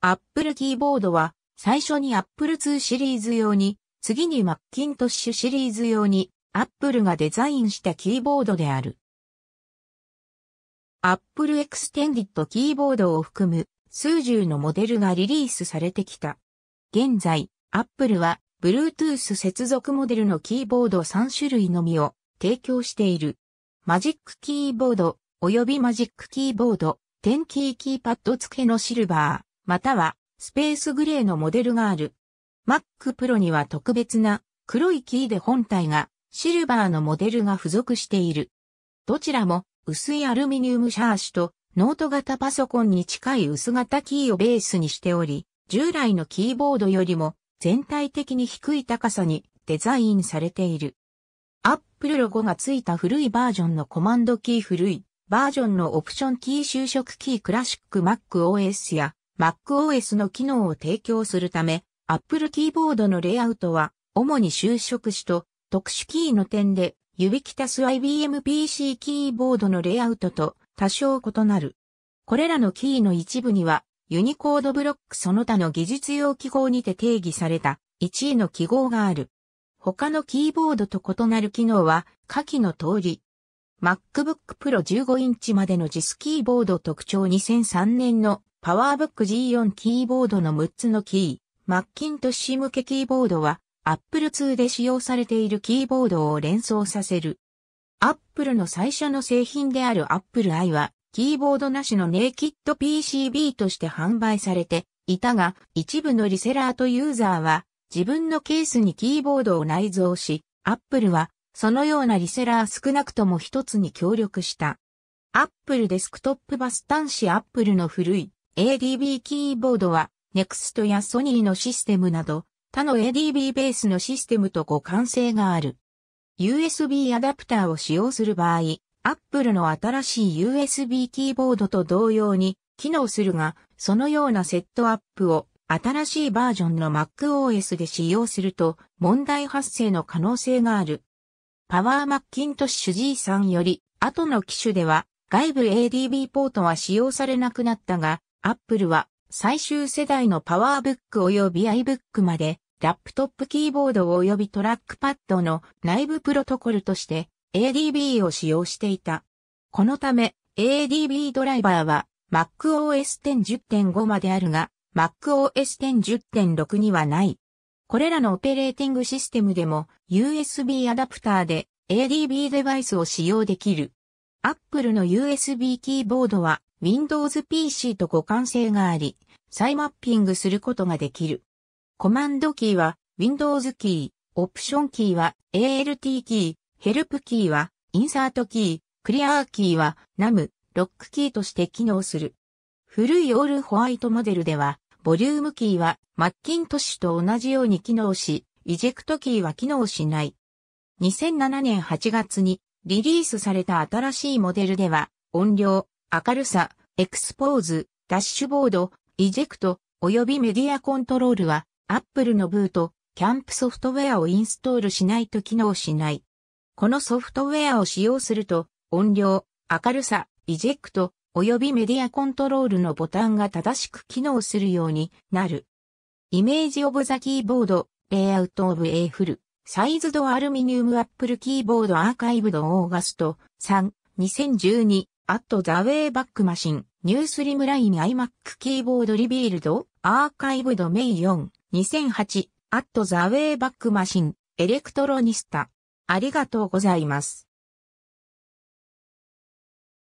Apple キーボードは最初に Apple II シリーズ用に、次にマッキントッシュシリーズ用に Apple がデザインしたキーボードである。Apple Extended キーボードを含む数十のモデルがリリースされてきた。現在、Apple は Bluetooth 接続モデルのキーボード3種類のみを提供している。マジックキーボード、及びマジックキーボード、10キーキーパッド付けのシルバー、またはスペースグレーのモデルがある。Mac Pro には特別な黒いキーで本体がシルバーのモデルが付属している。どちらも薄いアルミニウムシャーシとノート型パソコンに近い薄型キーをベースにしており、従来のキーボードよりも全体的に低い高さにデザインされている。Apple ロゴが付いた古いバージョンのコマンドキー古いバージョンのオプションキー就職キークラシック MacOS や MacOS の機能を提供するため、Apple キーボードのレイアウトは、主に就職しと特殊キーの点で、指キタす IBM PC キーボードのレイアウトと多少異なる。これらのキーの一部には、ユニコードブロックその他の技術用記号にて定義された1位の記号がある。他のキーボードと異なる機能は下記の通り。MacBook Pro 15インチまでの JIS キーボード特徴2003年のパワーブック G4 キーボードの6つのキー、マッキントッシュ向けキーボードは、Apple II で使用されているキーボードを連想させる。Apple の最初の製品である Apple i は、キーボードなしのネイキッド PCB として販売されていたが、一部のリセラーとユーザーは、自分のケースにキーボードを内蔵し、Apple は、そのようなリセラー少なくとも一つに協力した。Apple デスクトップバス端子 Apple の古い ADB キーボードは、NEXT やソニーのシステムなど、他の ADB ベースのシステムと互換性がある。USB アダプターを使用する場合、Apple の新しい USB キーボードと同様に機能するが、そのようなセットアップを新しいバージョンの MacOS で使用すると問題発生の可能性がある。パワーマッキントッシュ G3 より後の機種では外部 ADB ポートは使用されなくなったが、アップルは最終世代のパワーブック及び iBook までラップトップキーボード及びトラックパッドの内部プロトコルとして ADB を使用していた。このため ADB ドライバーは MacOS 10.10.5まであるが MacOS 10.10.6にはない。これらのオペレーティングシステムでも USB アダプターで ADB デバイスを使用できる。Apple の USB キーボードは Windows PC と互換性があり、再マッピングすることができる。コマンドキーは Windows キー、オプションキーは ALT キー、ヘルプキーはインサートキー、クリアーキーは n ム m ロックキーとして機能する。古いオールホワイトモデルでは、ボリュームキーはマッキントッシュと同じように機能し、イジェクトキーは機能しない。2007年8月にリリースされた新しいモデルでは、音量、明るさ、エクスポーズ、ダッシュボード、イジェクト、及びメディアコントロールは、Apple のブート、キャンプソフトウェアをインストールしないと機能しない。このソフトウェアを使用すると、音量、明るさ、イジェクト、及びメディアコントロールのボタンが正しく機能するようになる。イメージオブザキーボード、レイアウトオブエーフル、サイズドアルミニウムアップルキーボードアーカイブドオーガスト3、2012アットザウェイバックマシン、ニュースリムライン iMac キーボードリビールド、アーカイブドメイ4、2008、アットザウェイバックマシン、エレクトロニスタ。ありがとうございます。